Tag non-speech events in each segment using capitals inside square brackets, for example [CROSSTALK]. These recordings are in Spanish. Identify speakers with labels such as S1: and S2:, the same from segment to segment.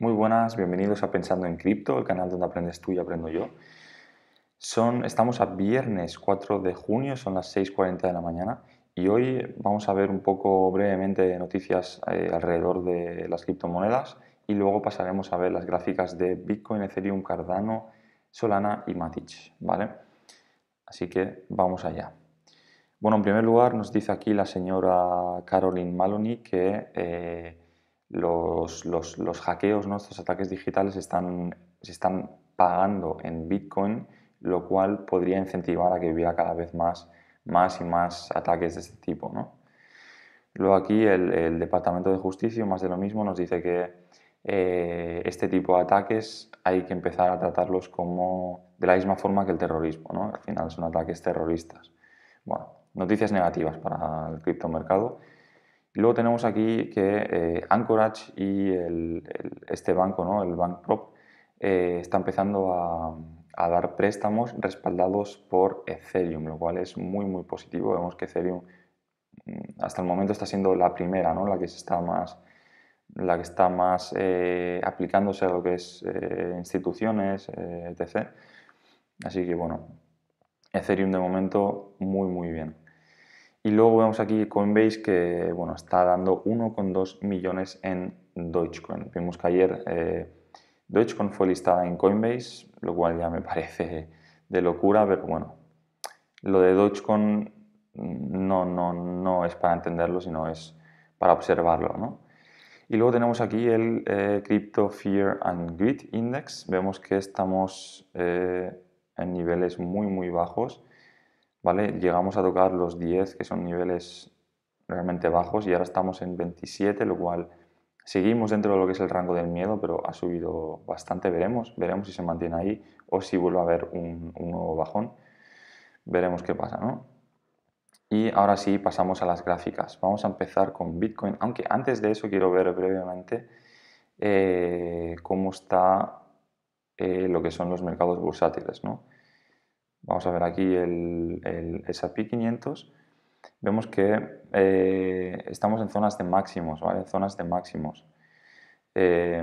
S1: Muy buenas, bienvenidos a Pensando en Cripto, el canal donde aprendes tú y aprendo yo. Son, estamos a viernes 4 de junio, son las 6.40 de la mañana y hoy vamos a ver un poco brevemente noticias eh, alrededor de las criptomonedas y luego pasaremos a ver las gráficas de Bitcoin, Ethereum, Cardano, Solana y Matic, ¿vale? Así que vamos allá. Bueno, en primer lugar nos dice aquí la señora Caroline Maloney que... Eh, los, los, los hackeos, ¿no? estos ataques digitales están, se están pagando en Bitcoin, lo cual podría incentivar a que hubiera cada vez más, más y más ataques de este tipo. ¿no? Luego aquí el, Departamento de Justicia, más de lo mismo, nos dice que eh, este tipo de ataques hay que empezar a tratarlos como de la misma forma que el terrorismo, ¿no? Al final son ataques terroristas. Bueno, noticias negativas para el criptomercado luego tenemos aquí que eh, Anchorage y este banco, el Bank Prop, eh, está empezando a, dar préstamos respaldados por Ethereum, lo cual es muy muy positivo. Vemos que Ethereum mm, hasta el momento está siendo la primera, ¿no? la que está más, la que está más eh, aplicándose a lo que es instituciones, etc. Así que bueno, Ethereum de momento muy muy bien. Y luego vemos aquí Coinbase que bueno, está dando 1,2 millones en Dogecoin. Vimos que ayer eh, Dogecoin fue listada en Coinbase, lo cual ya me [LAUGHS] parece de locura, pero bueno, lo de Dogecoin no, no, no es para entenderlo, sino es para observarlo. Y luego tenemos aquí el eh, Crypto Fear and Greed Index. Vemos que estamos eh, en niveles muy, muy bajos Llegamos a tocar los 10, que son niveles realmente bajos, y ahora estamos en 27, lo cual seguimos dentro de lo que es el rango del miedo, pero ha subido bastante, veremos, veremos si se mantiene ahí o si vuelve a haber un, nuevo bajón, veremos qué pasa, ¿no? Y ahora sí, pasamos a las gráficas. Vamos a empezar con Bitcoin, aunque antes de eso quiero ver brevemente eh, cómo está eh, lo que son los mercados bursátiles, ¿no? vamos a ver aquí el, el, 500, vemos que eh, estamos en zonas de máximos, ¿vale? Zonas de máximos. Eh,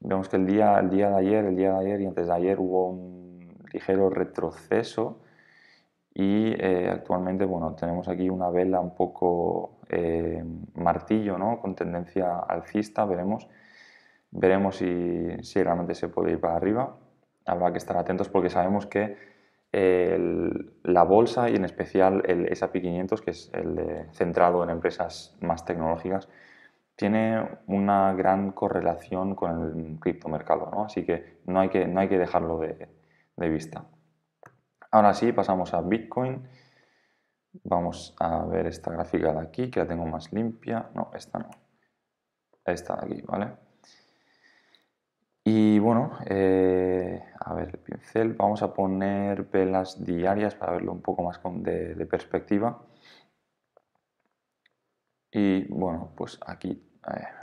S1: vemos que el día, el día de ayer, el día de ayer y antes de ayer hubo un ligero retroceso y eh, actualmente, bueno, tenemos aquí una vela un poco martillo, Con tendencia alcista, veremos. Veremos si, si realmente se puede ir para arriba. Habrá que estar atentos porque sabemos que la bolsa y en especial el S&P 500, que es el centrado en empresas más tecnológicas, tiene una gran correlación con el criptomercado, ¿no? así que no hay que, no hay que dejarlo de, de vista. Ahora sí, pasamos a Bitcoin. Vamos a ver esta gráfica de aquí, que la tengo más limpia. No, esta no. Esta de aquí, ¿vale? Y bueno, eh, a ver el pincel, vamos a poner velas diarias para verlo un poco más de, perspectiva. Y bueno, pues aquí,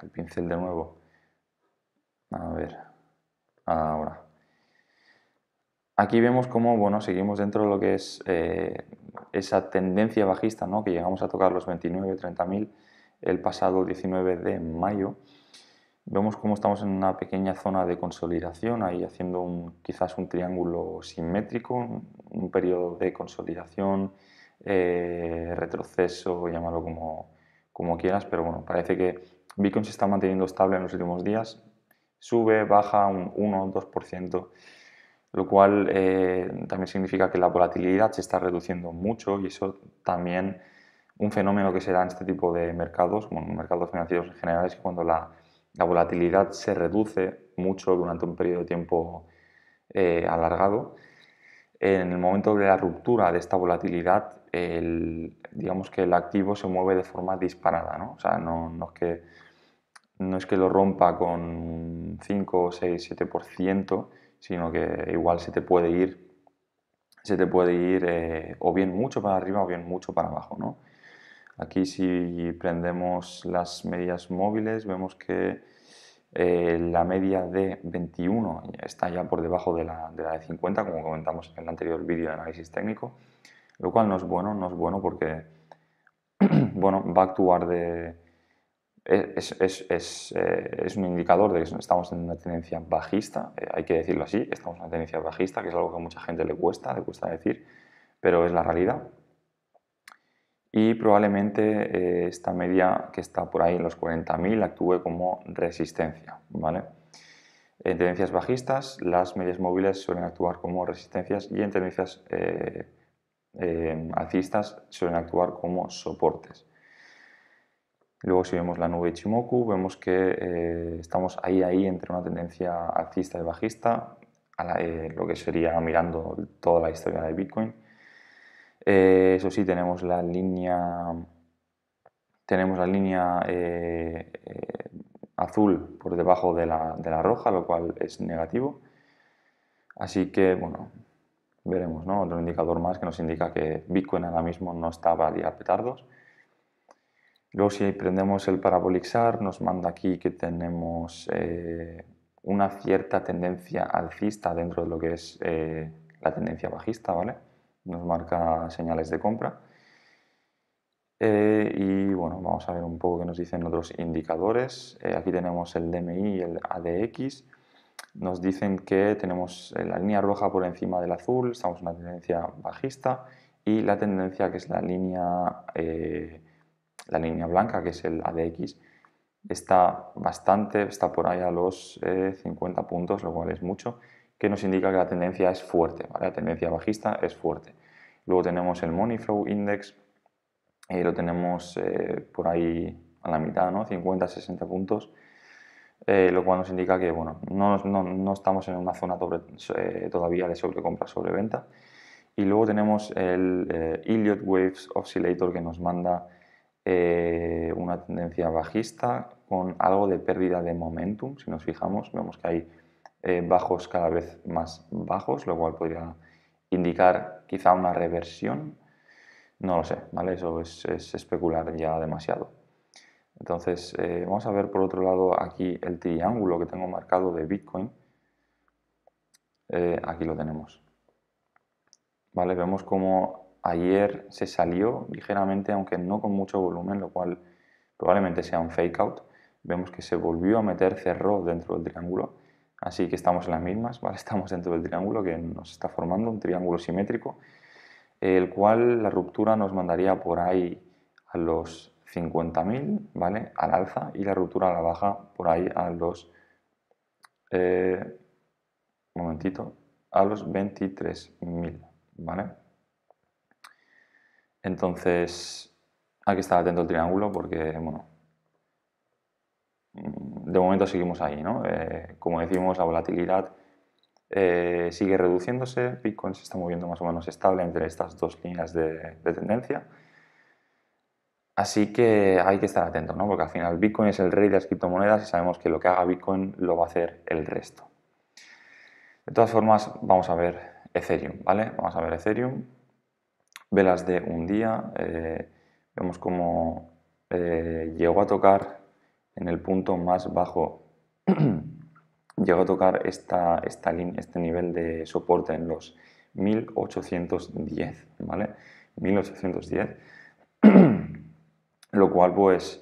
S1: el pincel de nuevo. A ver, ahora. Aquí vemos cómo, bueno, seguimos dentro de lo que es eh, esa tendencia bajista, ¿no? Que llegamos a tocar los 29, 30.000 el pasado 19 de mayo. Vemos cómo estamos en una pequeña zona de consolidación, ahí haciendo un, quizás un triángulo simétrico, un, periodo de consolidación, eh, retroceso, llámalo como, quieras, pero bueno, parece que Bitcoin se está manteniendo estable en los últimos días, sube, baja un 1 o 2%, lo cual eh, también significa que la volatilidad se está reduciendo mucho y eso también un fenómeno que se da en este tipo de mercados, bueno, mercados financieros en general, es cuando la la volatilidad se reduce mucho durante un periodo de tiempo eh, alargado. En el momento de la ruptura de esta volatilidad, digamos que el activo se mueve de forma disparada, ¿no? O sea, no, es que, no es que lo rompa con 5, 6, 7%, sino que igual se te puede ir, se te puede ir eh, o bien mucho para arriba o bien mucho para abajo, ¿no? Aquí si prendemos las medias móviles vemos que eh, la media de 21 está ya por debajo de la, de 50, como comentamos en el anterior vídeo de análisis técnico, lo cual no es bueno, no es bueno porque [CLEARS THROAT] bueno, va a actuar de... E, eh, es, un indicador de que estamos en una tendencia bajista, eh, hay que decirlo así, estamos en una tendencia bajista, que es algo que a mucha gente le cuesta, le cuesta decir, pero es la realidad y probablemente eh, esta media que está por ahí en los 40.000 actúe como resistencia. ¿vale? En tendencias bajistas las medias móviles suelen actuar como resistencias y en tendencias eh, eh, alcistas suelen actuar como soportes. Luego si vemos la nube Ichimoku vemos que estamos ahí ahí entre una tendencia alcista y bajista, a lo que sería mirando toda la historia de Bitcoin eh, eso sí, tenemos la línea, tenemos la línea eh, azul por debajo de la, roja, lo cual es negativo. Así que, bueno, veremos, ¿no? Otro indicador más que nos indica que Bitcoin ahora mismo no está para petardos. Luego si prendemos el Parabolic nos manda aquí que tenemos eh, una cierta tendencia alcista dentro de lo que es la tendencia bajista, ¿vale? nos marca señales de compra. Eh, y bueno, vamos a ver un poco qué nos dicen otros indicadores. Eh, aquí tenemos el DMI y el ADX. Nos dicen que tenemos eh, la línea roja por encima del azul, estamos en una tendencia bajista, y la tendencia que es la línea, la línea blanca, que es el ADX, está bastante, está por ahí a los 50 puntos, lo cual es mucho que nos indica que la tendencia es fuerte, la tendencia bajista es fuerte. Luego tenemos el Money Flow Index, eh, lo tenemos eh, por ahí a la mitad, ¿no? 50, 60 puntos, eh, lo cual nos indica que bueno, no, no, estamos en una zona todavía de sobrecompra, sobreventa. Y luego tenemos el Elliott Waves Oscillator que nos manda una tendencia bajista con algo de pérdida de momentum. Si nos fijamos, vemos que hay eh, bajos cada vez más bajos, lo cual podría indicar quizá una reversión. No lo sé, ¿vale? Eso es, especular ya demasiado. Entonces, eh, vamos a ver por otro lado aquí el triángulo que tengo marcado de Bitcoin. Eh, aquí lo tenemos. ¿Vale? Vemos como ayer se salió ligeramente, aunque no con mucho volumen, lo cual probablemente sea un fake out. Vemos que se volvió a meter, cerró dentro del triángulo Así que estamos en las mismas, ¿vale? [LAUGHS] Estamos dentro del triángulo que nos está formando, un triángulo simétrico, el cual la ruptura nos mandaría por ahí a los 50.000, ¿vale? Al alza y la ruptura a la baja por ahí a los... Eh, momentito, a los 23.000, ¿vale? Entonces, hay que estar atento al triángulo porque, bueno, Mm, de momento seguimos ahí, ¿no? Eh, como decimos, la volatilidad eh, sigue reduciéndose, Bitcoin se está moviendo más o menos estable entre estas dos líneas de, tendencia. Así que hay que estar atento, ¿no? Porque al final Bitcoin es el rey de las criptomonedas y sabemos que lo que haga Bitcoin lo va a hacer el resto. De todas formas, vamos a ver Ethereum, ¿vale? Vamos a ver Ethereum. Velas de un día. Eh, vemos cómo llegó a tocar en el punto más bajo [CLEARS THROAT] llegó a tocar esta, esta este nivel de soporte en los 1810, ¿vale? 1810, [CLEARS THROAT] lo cual pues,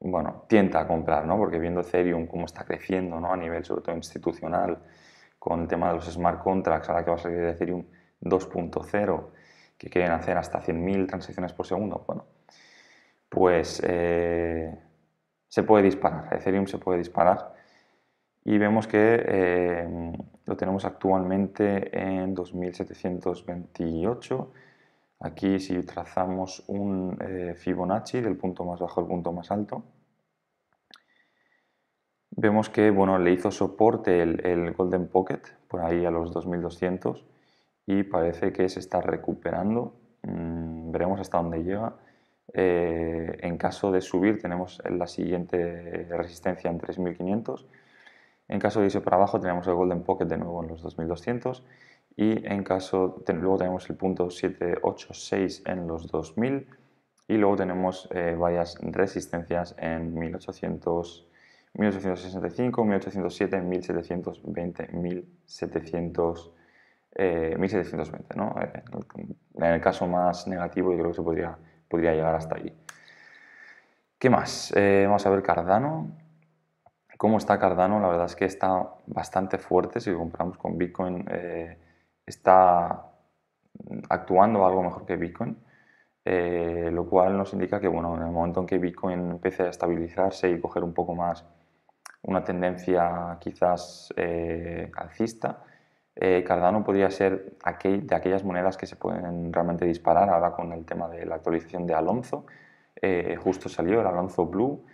S1: bueno, tienta a comprar, ¿no? Porque viendo Ethereum cómo está creciendo, ¿no? A nivel sobre todo institucional, con el tema de los smart contracts, ahora que va a salir de Ethereum 2.0, que quieren hacer hasta 100.000 transacciones por segundo, bueno, pues... Eh, se puede disparar, Ethereum se puede disparar. Y vemos que eh, lo tenemos actualmente en 2728. Aquí si trazamos un eh, Fibonacci del punto más bajo al punto más alto, vemos que bueno, le hizo soporte el, Golden Pocket por ahí a los 2200 y parece que se está recuperando. Mm, veremos hasta dónde llega eh, en caso de subir tenemos la siguiente resistencia en 3500. En caso de irse para abajo tenemos el Golden Pocket de nuevo en los 2200 y en caso, luego tenemos el punto 786 en los 2000 y luego tenemos eh, varias resistencias en 1865, 1807, 1720, 1700, 1720. ¿no? Eh, en el caso más negativo yo creo que se podría podría llegar hasta ahí. ¿Qué más? Eh, vamos a ver Cardano. ¿Cómo está Cardano? La verdad es que está bastante fuerte. Si lo comparamos con Bitcoin, eh, está actuando algo mejor que Bitcoin. Eh, lo cual nos indica que bueno, en el momento en que Bitcoin empiece a estabilizarse y coger un poco más una tendencia quizás alcista, eh, Cardano podría ser aquel, de aquellas monedas que se pueden realmente disparar ahora con el tema de la actualización de Alonso. Eh, justo salió el Alonso Blue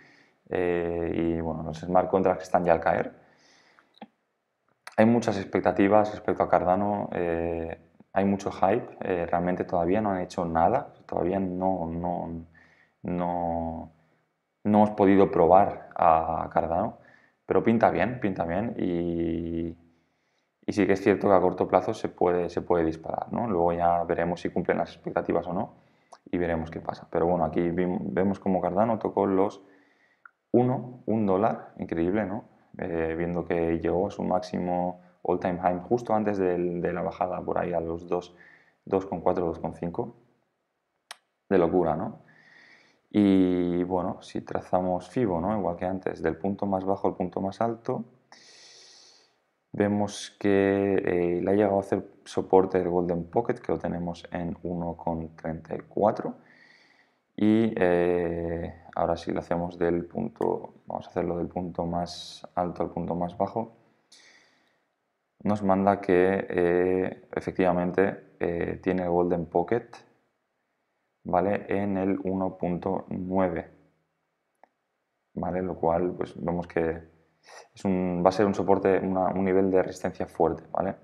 S1: eh, y bueno, los smart contracts están ya al caer. Hay muchas expectativas respecto a Cardano, hay mucho hype, realmente todavía no han hecho nada, todavía no, no, no, no hemos podido probar a Cardano, pero pinta bien, pinta bien y y sí que es cierto que a corto plazo se puede, se puede disparar. ¿no? Luego ya veremos si cumplen las expectativas o no y veremos qué pasa. Pero bueno, aquí vemos como Cardano tocó los 1, 1 dólar, increíble, ¿no? Eh, viendo que llegó a su máximo all-time high justo antes de, la bajada por ahí a los 2,4, 2,5. De locura, ¿no? Y bueno, si trazamos FIBO, ¿no? Igual que antes, del punto más bajo al punto más alto, Vemos que eh, le ha llegado a hacer soporte el Golden Pocket, que lo tenemos en 1,34. Y eh, ahora si lo hacemos del punto, vamos a hacerlo del punto más alto al punto más bajo. Nos manda que eh, efectivamente tiene Golden Pocket ¿vale? en el 1.9. ¿vale? Lo cual pues vemos que va a ser un soporte, un nivel de resistencia fuerte, ¿vale?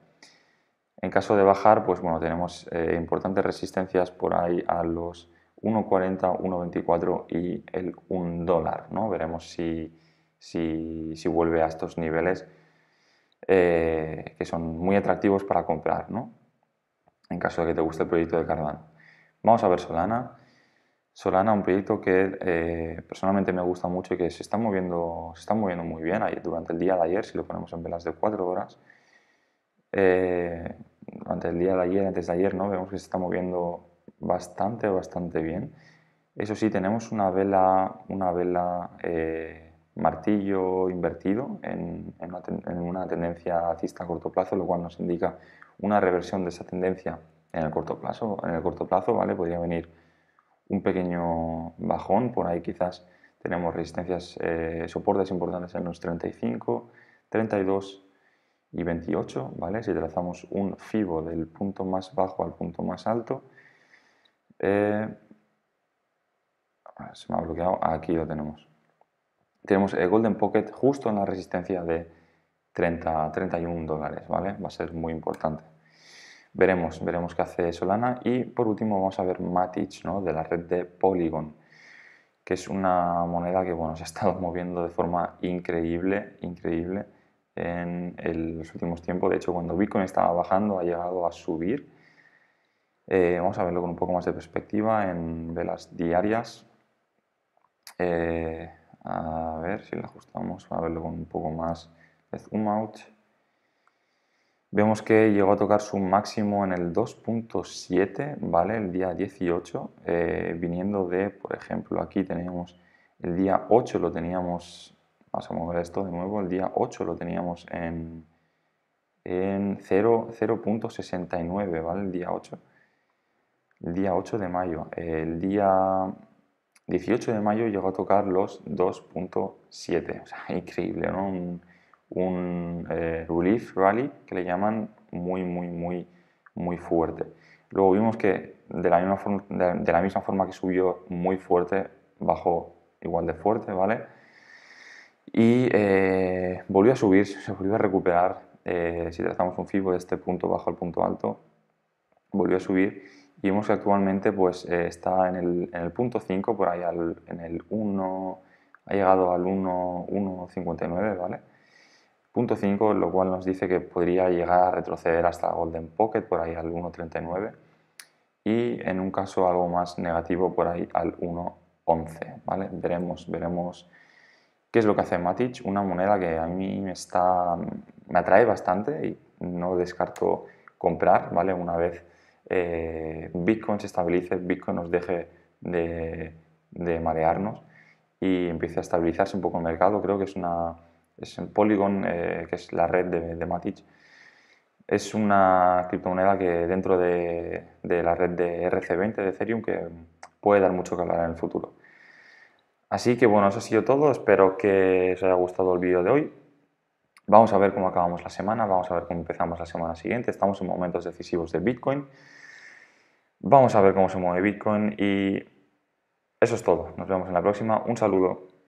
S1: En caso de bajar, pues bueno, tenemos eh, importantes resistencias por ahí a los 1.40, 1.24 y el 1 dólar, ¿no? Veremos si, si, vuelve a estos niveles eh, que son muy atractivos para comprar, En caso de que te guste el proyecto de Cardano. Vamos a ver Solana. Solana, un proyecto que eh, personalmente me gusta mucho y que se está moviendo, se está moviendo muy bien ayer, durante el día de ayer, si lo ponemos en velas de 4 horas. Eh, durante el día de ayer, antes de ayer, ¿no? vemos que se está moviendo bastante, bastante bien. Eso sí, tenemos una vela, una vela eh, martillo invertido en, una en, una tendencia alcista a corto plazo, lo cual nos indica una reversión de esa tendencia en el corto plazo. En el corto plazo, ¿vale? Podría venir un pequeño bajón, por ahí quizás tenemos resistencias, eh, soportes importantes en los 35, 32 y 28, ¿vale? Si trazamos un FIBO del punto más bajo al punto más alto, eh, ah, se me ha bloqueado, ah, aquí lo tenemos. Tenemos el Golden Pocket justo en la resistencia de 31 dólares, ¿vale? Va a ser muy importante. Veremos, veremos qué hace Solana. Y por último vamos a ver Matic, de la red de Polygon, que es una moneda que bueno, se ha estado [LAUGHS] moviendo de forma increíble, increíble en los últimos tiempos. De hecho, cuando Bitcoin estaba bajando ha llegado a subir. Eh, vamos a verlo con un poco más de perspectiva en velas diarias. Eh, a ver si la ajustamos a verlo con un poco más de zoom out. Vemos que llegó a tocar su máximo en el 2.7, ¿vale? El día 18, eh, viniendo de, por ejemplo, aquí teníamos el día 8 lo teníamos, vamos a mover esto de nuevo, el día 8 lo teníamos en, en 0.69, ¿vale? El día 8. El día 8 de mayo. El día 18 de mayo llegó a tocar los 2.7. O sea, [LAUGHS] increíble, ¿no? Un, un eh, relief rally que le llaman muy, muy, muy, muy fuerte. Luego vimos que de la misma, forma, de, la misma forma que subió muy fuerte, bajó igual de fuerte, ¿vale? Y eh, volvió a subir, se volvió a recuperar. Eh, si trazamos un fibo de este punto bajo al punto alto, volvió a subir y vemos que actualmente pues, está en el, punto 5, por ahí en el 1, ha llegado al 1,59, ¿vale? 5, lo cual nos dice que podría llegar a retroceder hasta Golden Pocket, por ahí al 1.39, y en un caso algo más negativo, por ahí al 1.11. ¿vale? Veremos, veremos qué es lo que hace Matic, una moneda que a mí me, está, me atrae bastante y no descarto comprar ¿vale? una vez eh, Bitcoin se estabilice, Bitcoin nos deje de, de marearnos y empiece a estabilizarse un poco el mercado. Creo que es una es el Polygon, eh, que es la red de, de Matic. Es una criptomoneda que dentro de, la red de RC20 de Ethereum que puede dar mucho que hablar en el futuro. Así que bueno, eso ha sido todo. Espero que os haya gustado el vídeo de hoy. Vamos a ver cómo acabamos la semana, vamos a ver cómo empezamos la semana siguiente. Estamos en momentos decisivos de Bitcoin. Vamos a ver cómo se mueve Bitcoin y eso es todo. Nos vemos en la próxima. Un saludo.